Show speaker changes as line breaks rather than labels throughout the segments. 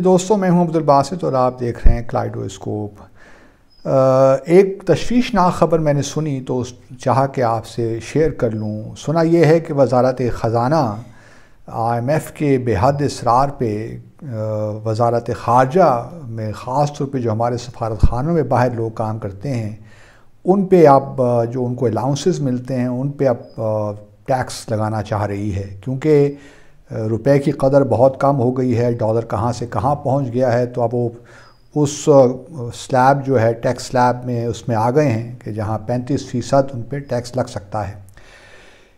जी दोस्तों मैं हूं अब्दुल बासित और आप देख रहे हैं क्लाइडोस्कोप एक तशवीशनाक ख़बर मैंने सुनी तो चाह के आपसे शेयर कर लूँ सुना यह है कि वजारत ख़जाना आईएमएफ के बेहद इसरार पे वजारत खारजा में ख़ास तौर पे जो हमारे सफारत खानों में बाहर लोग काम करते हैं उन पे आप जो उनको अलाउंसेस मिलते हैं उन पे आप टैक्स लगाना चाह रही है क्योंकि रुपए की कदर बहुत कम हो गई है डॉलर कहाँ से कहाँ पहुँच गया है तो अब वो उस स्लैब जो है टैक्स स्लैब में उसमें आ गए हैं कि जहाँ पैंतीस फ़ीसद उन पर टैक्स लग सकता है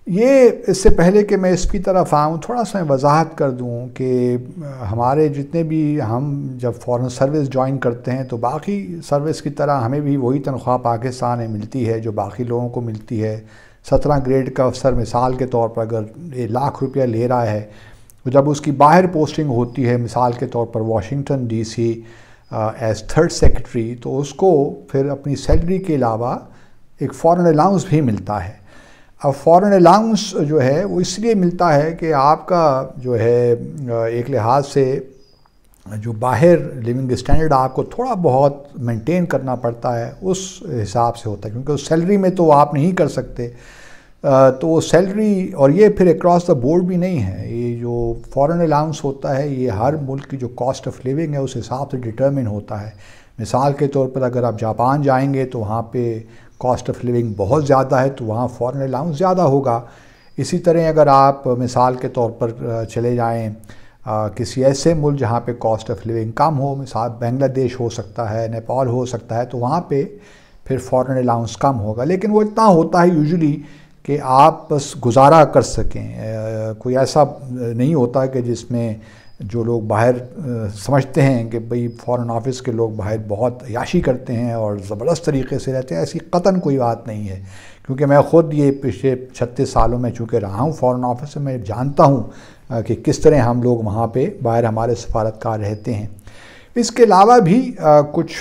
ये इससे पहले कि मैं इसकी तरफ आऊँ थोड़ा सा मैं वजाहत कर दूँ कि हमारे जितने भी हम जब फॉरेन सर्विस ज्वाइन करते हैं तो बाकी सर्विस की तरह हमें भी वही तनख्वाह पाकिस्तान में मिलती है जो बाकी लोगों को मिलती है सत्रह ग्रेड का अफसर मिसाल के तौर पर अगर ये लाख रुपया ले रहा है तो जब उसकी बाहर पोस्टिंग होती है मिसाल के तौर पर Washington DC as third secretary तो उसको फिर अपनी सैलरी के अलावा एक फॉरेन अलाउंस भी मिलता है अब फॉरेन अलाउंस जो है वो इसलिए मिलता है कि आपका जो है एक लिहाज से जो बाहर लिविंग स्टैंडर्ड आपको थोड़ा बहुत मेंटेन करना पड़ता है उस हिसाब से होता है क्योंकि उस सैलरी में तो आप नहीं कर सकते तो वो सैलरी और ये फिर अक्रॉस द बोर्ड भी नहीं है ये जो फॉरेन अलाउंस होता है ये हर मुल्क की जो कॉस्ट ऑफ लिविंग है उस हिसाब से डिटर्मिन होता है मिसाल के तौर पर अगर आप जापान जाएंगे तो वहाँ पे कॉस्ट ऑफ लिविंग बहुत ज़्यादा है तो वहाँ फॉरेन अलाउंस ज़्यादा होगा इसी तरह अगर आप मिसाल के तौर पर चले जाएँ किसी ऐसे मुल्क जहाँ पे कॉस्ट ऑफ लिविंग कम हो मिसाल बांग्लादेश हो सकता है नेपाल हो सकता है तो वहाँ पे फिर फॉरेन अलाउंस कम होगा लेकिन वो इतना होता है यूजुअली कि आप बस गुजारा कर सकें कोई ऐसा नहीं होता कि जिसमें जो लोग बाहर समझते हैं कि भाई फ़ॉरेन ऑफिस के लोग बाहर बहुत याशी करते हैं और ज़बरदस्त तरीके से रहते हैं ऐसी कतन कोई बात नहीं है क्योंकि मैं ख़ुद ये पिछले छत्तीस सालों में चूँकि रहा हूँ फ़ॉरेन ऑफिस में मैं जानता हूँ कि किस तरह हम लोग वहाँ पर बाहर हमारे सफारतकार रहते हैं इसके अलावा भी कुछ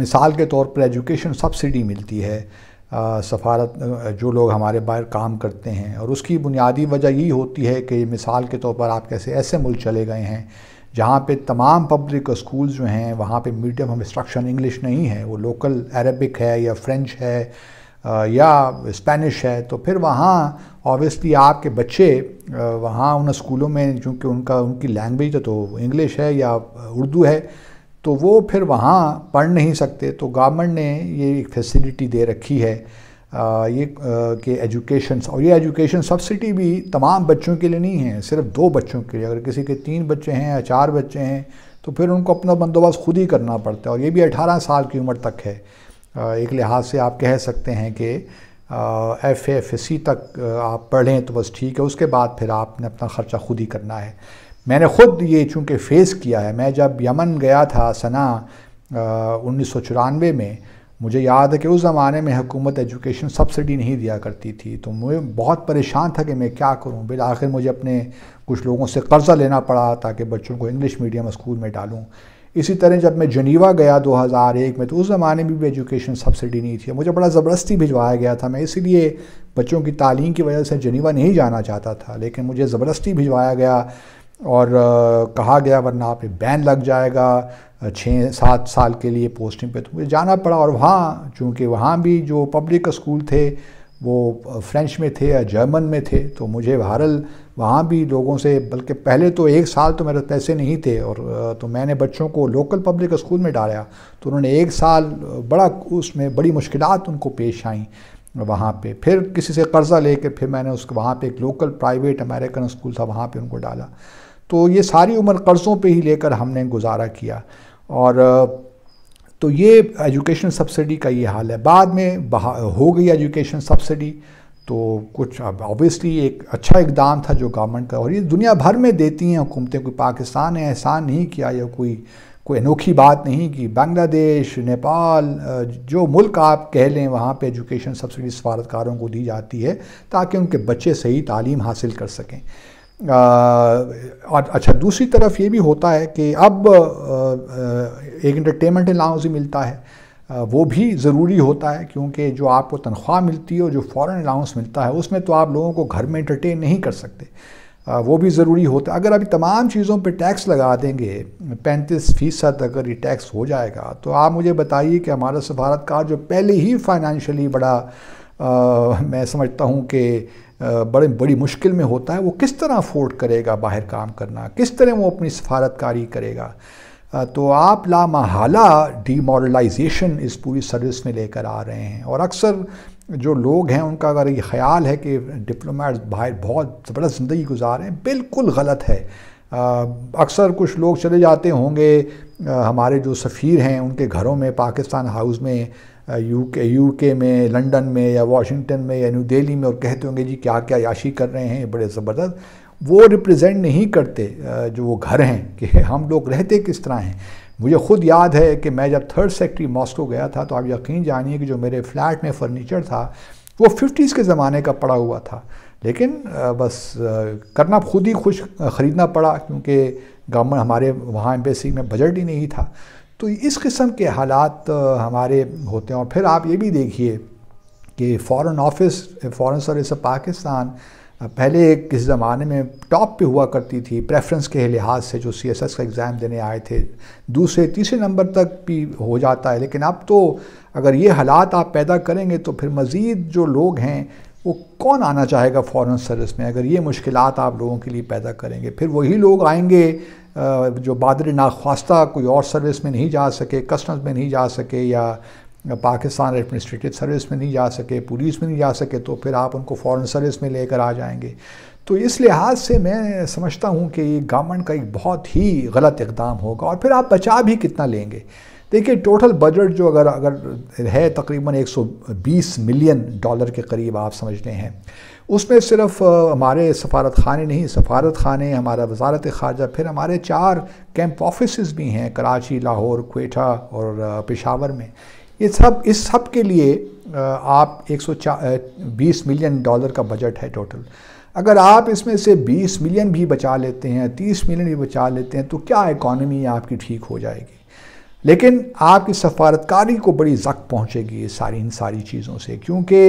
मिसाल के तौर पर एजुकेशन सब्सिडी मिलती है सफारत जो लोग हमारे बाहर काम करते हैं और उसकी बुनियादी वजह यही होती है कि मिसाल के तौर पर आप कैसे ऐसे मुल्क चले गए हैं जहाँ पे तमाम पब्लिक स्कूल्स जो हैं वहाँ पे मीडियम ऑफ इंस्ट्रक्शन इंग्लिश नहीं है वो लोकल अरबिक है या फ्रेंच है या स्पेनिश है तो फिर वहाँ ऑबियसली आपके बच्चे वहाँ उन स्कूलों में चूँकि उनका उनकी लैंग्वेज तो इंग्लिश है या उर्दू है तो वो फिर वहाँ पढ़ नहीं सकते तो गवर्नमेंट ने ये एक फैसिलिटी दे रखी है आ, ये कि एजुकेशन और ये एजुकेशन सब्सिडी भी तमाम बच्चों के लिए नहीं है सिर्फ दो बच्चों के लिए अगर किसी के तीन बच्चे हैं या चार बच्चे हैं तो फिर उनको अपना बंदोबस्त खुद ही करना पड़ता है और ये भी अठारह साल की उम्र तक है एक लिहाज से आप कह सकते हैं कि एफ एफ सी तक आप पढ़ें तो बस ठीक है उसके बाद फिर आपने अपना ख़र्चा खुद ही करना है मैंने ख़ुद ये चूँकि फ़ेस किया है मैं जब यमन गया था सना उन्नीस सौ में मुझे याद है कि उस ज़माने में हुकूमत एजुकेशन सब्सिडी नहीं दिया करती थी तो मैं बहुत परेशान था कि मैं क्या करूं बिल आखिर मुझे अपने कुछ लोगों से कर्ज़ा लेना पड़ा ताकि बच्चों को इंग्लिश मीडियम स्कूल में डालूं इसी तरह जब मैं जनीवा गया 2001 में तो उस ज़माने में भी एजुकेशन सब्सिडी नहीं थी मुझे बड़ा ज़बरदस्ती भिजवाया गया था मैं इसीलिए बच्चों की तालीम की वजह से जनीवा नहीं जाना चाहता था लेकिन मुझे ज़बरदस्ती भिजवाया गया और आ, कहा गया वरना आप बैन लग जाएगा छः सात साल के लिए पोस्टिंग पे तो मुझे जाना पड़ा और वहाँ चूँकि वहाँ भी जो पब्लिक स्कूल थे वो फ्रेंच में थे या जर्मन में थे तो मुझे बहरल वहाँ भी लोगों से बल्कि पहले तो एक साल तो मेरे पैसे नहीं थे और तो मैंने बच्चों को लोकल पब्लिक स्कूल में डाला तो उन्होंने एक साल बड़ा उसमें बड़ी मुश्किल उनको पेश आई वहाँ पे फिर किसी से कर्ज़ा लेके फिर मैंने उसको वहाँ पे एक लोकल प्राइवेट अमेरिकन स्कूल था वहाँ पे उनको डाला तो ये सारी उम्र कर्ज़ों पे ही लेकर हमने गुजारा किया और तो ये एजुकेशन सब्सिडी का ये हाल है बाद में हो गई एजुकेशन सब्सिडी तो कुछ अब ऑब्वियसली एक अच्छा इकदाम था जो गवर्नमेंट का और ये दुनिया भर में देती हैं हुकूमतें कोई पाकिस्तान ने एहसान नहीं किया या कोई कोई अनोखी बात नहीं कि बांग्लादेश नेपाल जो मुल्क आप कह लें वहाँ पे एजुकेशन सब्सिडी सफारतकारों को दी जाती है ताकि उनके बच्चे सही तालीम हासिल कर सकें अच्छा दूसरी तरफ ये भी होता है कि अब एक इंटरटेनमेंट अलाउंस ही मिलता है वो भी ज़रूरी होता है क्योंकि जो आपको तनख्वाह मिलती है और जो फ़ॉरन अलाउंस मिलता है उसमें तो आप लोगों को घर में इंटरटेन नहीं कर सकते वो भी ज़रूरी होता है अगर अभी तमाम चीज़ों पे टैक्स लगा देंगे पैंतीस फ़ीसद अगर ये टैक्स हो जाएगा तो आप मुझे बताइए कि हमारा सफारतकार जो पहले ही फाइनेंशली बड़ा आ, मैं समझता हूँ कि बड़े बड़ी मुश्किल में होता है वो किस तरह अफोर्ड करेगा बाहर काम करना किस तरह वो अपनी सफारतकारी करेगा तो आप लामहला डीमोरलाइजेशन इस पूरी सर्विस में लेकर आ रहे हैं और अक्सर जो लोग हैं उनका अगर ये ख्याल है कि डिप्लोमेट्स बाहर बहुत ज़बरदस्त ज़िंदगी गुजार रहे हैं बिल्कुल गलत है अक्सर कुछ लोग चले जाते होंगे हमारे जो सफ़ीर हैं उनके घरों में पाकिस्तान हाउस में यूके यूके में लंदन में या वाशिंगटन में या न्यू दिल्ली में और कहते होंगे जी क्या क्या याशी कर रहे हैं बड़े ज़बरदस्त वो रिप्रेजेंट नहीं करते जो वो घर हैं कि हम लोग रहते किस तरह हैं मुझे ख़ुद याद है कि मैं जब थर्ड सेक्ट्री मॉस्को गया था तो आप यकीन जानिए कि जो मेरे फ्लैट में फर्नीचर था वो फिफ्टीज़ के ज़माने का पड़ा हुआ था लेकिन बस करना खुद ही खुश ख़रीदना पड़ा क्योंकि गवर्नमेंट हमारे वहाँ एम्बेसी में बजट ही नहीं था तो इस किस्म के हालात हमारे होते हैं और फिर आप ये भी देखिए कि foreign office foreign service of Pakistan पहले एक किस ज़माने में टॉप पे हुआ करती थी प्रेफरेंस के लिहाज से जो सी एस एस का एग्ज़ाम देने आए थे दूसरे तीसरे नंबर तक भी हो जाता है लेकिन अब तो अगर ये हालात आप पैदा करेंगे तो फिर मज़ीद जो लोग हैं वो कौन आना चाहेगा फॉरेन सर्विस में अगर ये मुश्किल आप लोगों के लिए पैदा करेंगे फिर वही लोग आएंगे जो बाद नाख्वास्ता कोई और सर्विस में नहीं जा सके कस्टम्स में नहीं जा सके या पाकिस्तान एडमिनिस्ट्रेटिव सर्विस में नहीं जा सके पुलिस में नहीं जा सके तो फिर आप उनको फॉरेन सर्विस में लेकर आ जाएंगे तो इस लिहाज से मैं समझता हूँ कि ये गवर्नमेंट का एक बहुत ही गलत इकदाम होगा और फिर आप बचा भी कितना लेंगे देखिए टोटल बजट जो अगर अगर है तकरीबन 120 मिलियन डॉलर के करीब आप समझते हैं उसमें सिर्फ हमारे सफारत खाने नहीं सफारत खाने हमारा वजारत खारजा फिर हमारे चार कैंप ऑफिस भी हैं कराची लाहौर कोठा और पेशावर में ये सब इस सब के लिए आप 120 मिलियन डॉलर का बजट है टोटल अगर आप इसमें से 20 मिलियन भी बचा लेते हैं 30 मिलियन भी बचा लेते हैं तो क्या इकॉनमी आपकी ठीक हो जाएगी लेकिन आपकी सफारतकारी को बड़ी जक पहुंचेगी ये सारी इन सारी चीज़ों से क्योंकि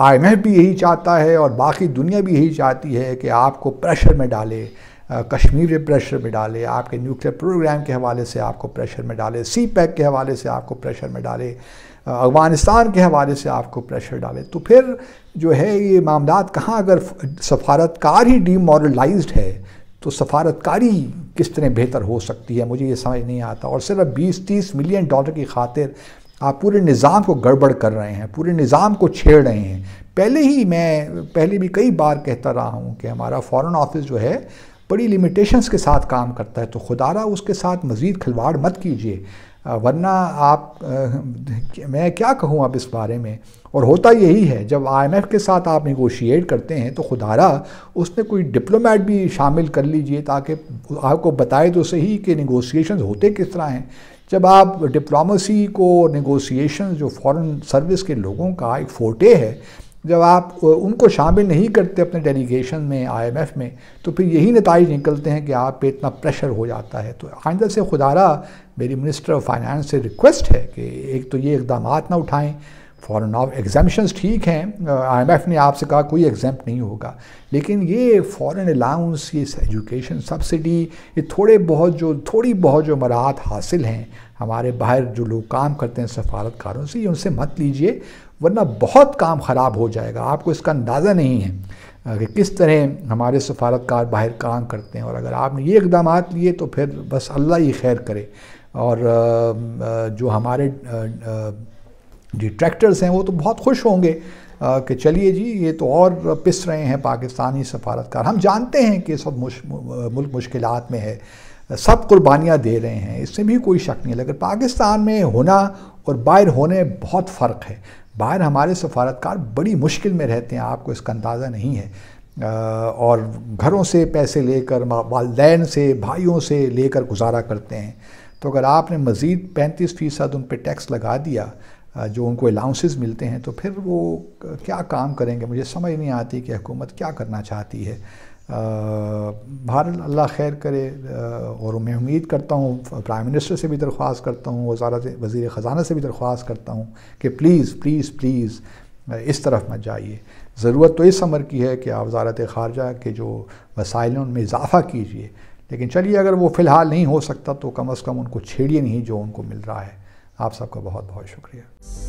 आई एम एफ भी यही चाहता है और बाकी दुनिया भी यही चाहती है कि आपको प्रेशर में डाले कश्मीर में प्रेशर में डाले आपके न्यूक्लियर प्रोग्राम के हवाले से आपको प्रेशर में डाले सी पैक के हवाले से आपको प्रेशर में डाले अफगानिस्तान के हवाले से आपको प्रेशर डाले तो फिर जो है ये मामला कहाँ अगर सफारतकार ही डीमोरलाइज है तो सफारतकारी किस तरह बेहतर हो सकती है मुझे ये समझ नहीं आता और सिर्फ 20-30 मिलियन डॉलर की खातिर आप पूरे निज़ाम को गड़बड़ कर रहे हैं पूरे निज़ाम को छेड़ रहे हैं पहले ही मैं पहले भी कई बार कहता रहा हूँ कि हमारा फ़ॉरेन ऑफिस जो है बड़ी लिमिटेशंस के साथ काम करता है तो खुदारा उसके साथ मज़ीद खिलवाड़ मत कीजिए वरना आप मैं क्या कहूँ आप इस बारे में और होता यही है जब आईएमएफ के साथ आप निगोशिएट करते हैं तो खुदारा उसमें कोई डिप्लोमेट भी शामिल कर लीजिए ताकि आपको बताए तो सही कि निगोशिएशन होते किस तरह हैं जब आप डिप्लोमेसी को नगोसिएशन जो फॉरेन सर्विस के लोगों का एक फोटे है जब आप उनको शामिल नहीं करते अपने डेलीगेशन में आईएमएफ में तो फिर यही नतज निकलते हैं कि आप पे इतना प्रेशर हो जाता है तो आइंदा से खुदारा मेरी मिनिस्टर ऑफ फाइनेंस से रिक्वेस्ट है कि एक तो ये इकदाम ना उठाएं फॉरन ऑफ एग्जामेशन ठीक हैं आईएमएफ ने आपसे कहा कोई एग्जाम नहीं होगा लेकिन ये फॉरेन अलाउंस ये एजुकेशन सब्सिडी ये थोड़े बहुत जो थोड़ी बहुत जो मराहत हासिल हैं हमारे बाहर जो लोग काम करते हैं सफारतकारों से ये उनसे मत लीजिए वरना बहुत काम ख़राब हो जाएगा आपको इसका अंदाज़ा नहीं है कि किस तरह हमारे सफारतकार बाहर काम करते हैं और अगर आपने ये इकदाम लिए तो फिर बस अल्लाह ही खैर करे और जो हमारे डिट्रैक्टर्स हैं वो तो बहुत खुश होंगे कि चलिए जी ये तो और पिस रहे हैं पाकिस्तानी सफारतकार हम जानते हैं कि सब मुश, मुल्क मुश्किल में है सब कुर्बानियाँ दे रहे हैं इससे भी कोई शक नहीं है लेकिन पाकिस्तान में होना और बाहर होने बहुत फ़र्क है बाहर हमारे सफारतकार बड़ी मुश्किल में रहते हैं आपको इसका अंदाज़ा नहीं है और घरों से पैसे लेकर वालदेन से भाइयों से लेकर गुजारा करते हैं तो अगर आपने मज़ीद पैंतीस फ़ीसद उन पर टैक्स लगा दिया जो उनको अलाउंसेस मिलते हैं तो फिर वो क्या काम करेंगे मुझे समझ नहीं आती कि हुकूमत क्या करना चाहती है बहर अल्लाह खैर करे और मैं उम्मीद करता हूँ प्राइम मिनिस्टर से भी दरख्वास्त करता हूँ वजारत वज़ी ख़जाना से भी दरख्वास्त करता हूँ कि प्लीज़ प्लीज़ प्लीज़ इस तरफ मत जाइए ज़रूरत तो इस अमर की है कि आप वजारत ख़ारजा के जो वसाइल हैं उनमें इजाफ़ा कीजिए लेकिन चलिए अगर वो फ़िलहाल नहीं हो सकता तो कम अज़ कम उनको छेड़िए नहीं जो उनको मिल रहा है आप सबका बहुत बहुत शुक्रिया